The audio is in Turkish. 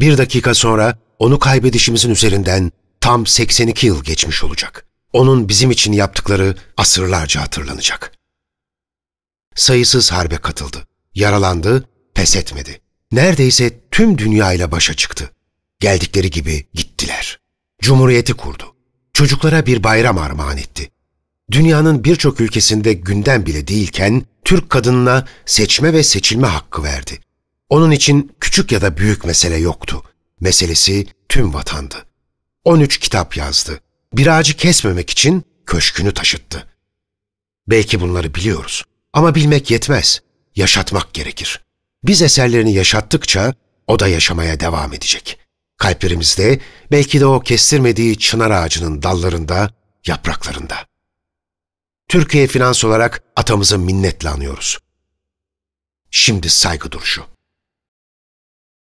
Bir dakika sonra onu kaybedişimizin üzerinden tam 82 yıl geçmiş olacak. Onun bizim için yaptıkları asırlarca hatırlanacak. Sayısız harbe katıldı. Yaralandı, pes etmedi. Neredeyse tüm dünyayla başa çıktı. Geldikleri gibi gittiler. Cumhuriyeti kurdu. Çocuklara bir bayram armağan etti. Dünyanın birçok ülkesinde gündem bile değilken Türk kadınına seçme ve seçilme hakkı verdi. Onun için küçük ya da büyük mesele yoktu. Meselesi tüm vatandı. 13 kitap yazdı. Bir ağacı kesmemek için köşkünü taşıttı. Belki bunları biliyoruz ama bilmek yetmez. Yaşatmak gerekir. Biz eserlerini yaşattıkça o da yaşamaya devam edecek. Kalplerimizde belki de o kestirmediği çınar ağacının dallarında, yapraklarında. Türkiye finans olarak atamızı minnetle anıyoruz. Şimdi saygı duruşu.